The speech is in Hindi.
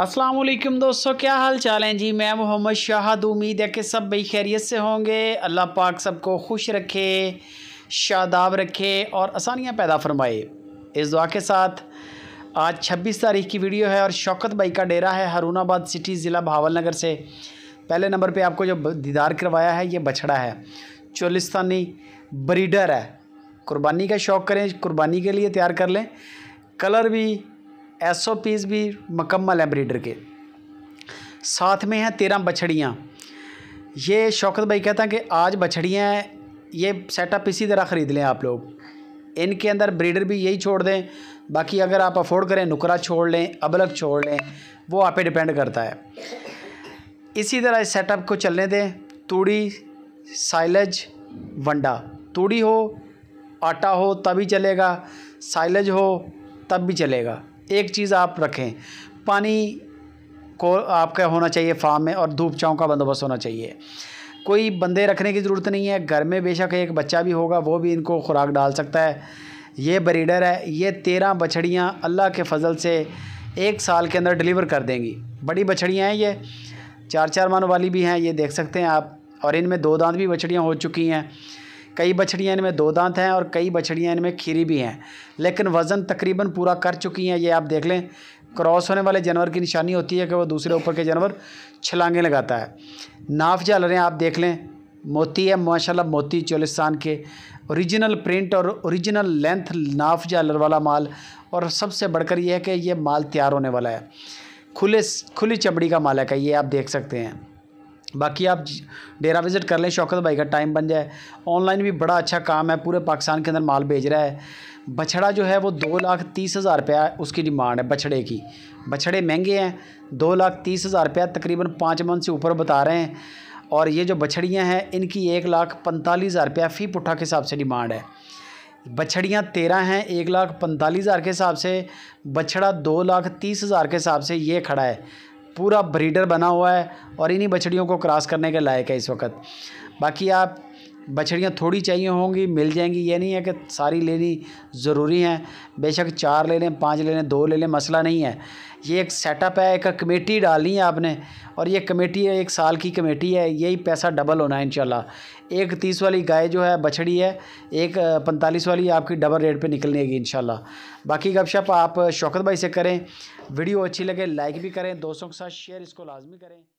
असलम दोस्तों क्या हाल चाल हैं जी मैं मोहम्मद शाहद उम्मीद है कि सब बई खैरियत से होंगे अल्लाह पाक सबको खुश रखे शादाब रखे और आसानियाँ पैदा फरमाए इस दुआ के साथ आज 26 तारीख की वीडियो है और शौकत भाई का डेरा है हारूनाबाद सिटी ज़िला भावल नगर से पहले नंबर पे आपको जो दीदार करवाया है ये बछड़ा है चोलिस्तानी ब्रीडर है कुर्बानी का शौक़ करें कुर्बानी के लिए तैयार कर लें कलर भी एस ओ पीज़ भी मकम्मल हैं ब्रीडर के साथ में हैं तेरह बछड़ियाँ ये शौकत भाई कहता है कि आज बछड़ियाँ हैं ये सेटअप इसी तरह ख़रीद लें आप लोग इनके अंदर ब्रीडर भी यही छोड़ दें बाकी अगर आप अफोर्ड करें नुकरा छोड़ लें अबलग छोड़ लें वो आप पे डिपेंड करता है इसी तरह इस सेटअप को चलने दें तूड़ी साइलज वंडा तूड़ी हो आटा हो तभी चलेगा साइलज हो तब भी चलेगा एक चीज़ आप रखें पानी को आपका होना चाहिए फार्म में और धूप छाँव का बंदोबस्त होना चाहिए कोई बंदे रखने की ज़रूरत नहीं है घर में बेशक एक बच्चा भी होगा वो भी इनको खुराक डाल सकता है ये ब्रीडर है ये तेरह बछड़ियाँ अल्लाह के फजल से एक साल के अंदर डिलीवर कर देंगी बड़ी बछड़ियाँ हैं ये चार चार मन वाली भी हैं ये देख सकते हैं आप और इनमें दो दांत भी बछड़ियाँ हो चुकी हैं कई बछड़ियाँ इनमें दो दांत हैं और कई बछड़ियाँ इनमें खीरी भी हैं लेकिन वज़न तकरीबन पूरा कर चुकी हैं ये आप देख लें क्रॉस होने वाले जानवर की निशानी होती है कि वो दूसरे ऊपर के जानवर छलांगे लगाता है नाफ जल रहे हैं आप देख लें मोती है माशाल्लाह मोती चोलिस्तान के ओरिजिनल प्रिंट और ओरिजिनल लेंथ नाफ जालर वाला माल और सबसे बढ़कर यह है कि ये माल तैयार होने वाला है खुले खुली चमड़ी का माल है ये आप देख सकते हैं बाकी आप डेरा विज़िट कर लें शौकत भाई का टाइम बन जाए ऑनलाइन भी बड़ा अच्छा काम है पूरे पाकिस्तान के अंदर माल भेज रहा है बछड़ा जो है वो दो लाख तीस हज़ार रुपया उसकी डिमांड है बछड़े की बछड़े महंगे हैं दो लाख तीस हज़ार रुपया तकरीबन पाँच मन से ऊपर बता रहे हैं और ये जो बछड़ियाँ हैं इनकी एक लाख पैंतालीस हज़ार रुपया फ़ी पुठा के हिसाब से डिमांड है बछड़ियाँ तेरह हैं एक लाख पैंतालीस हज़ार के हिसाब से बछड़ा दो लाख तीस हज़ार के हिसाब से ये खड़ा है पूरा ब्रीडर बना हुआ है और इन्हीं बछड़ियों को क्रॉस करने के लायक है इस वक्त बाकी आप बछड़ियाँ थोड़ी चाहिए होंगी मिल जाएंगी ये नहीं है कि सारी लेनी ज़रूरी हैं बेशक चार ले लें पाँच ले लें दो ले लें मसला नहीं है ये एक सेटअप है एक कमेटी डालनी है आपने और ये कमेटी है एक साल की कमेटी है यही पैसा डबल होना है इनशाला एक तीस वाली गाय जो है बछड़ी है एक पैंतालीस वाली आपकी डबल रेट पर निकलनेगी इनशाला बाकी गपशप आप शौकत भाई से करें वीडियो अच्छी लगे लाइक भी करें दोस्तों के साथ शेयर इसको लाजमी करें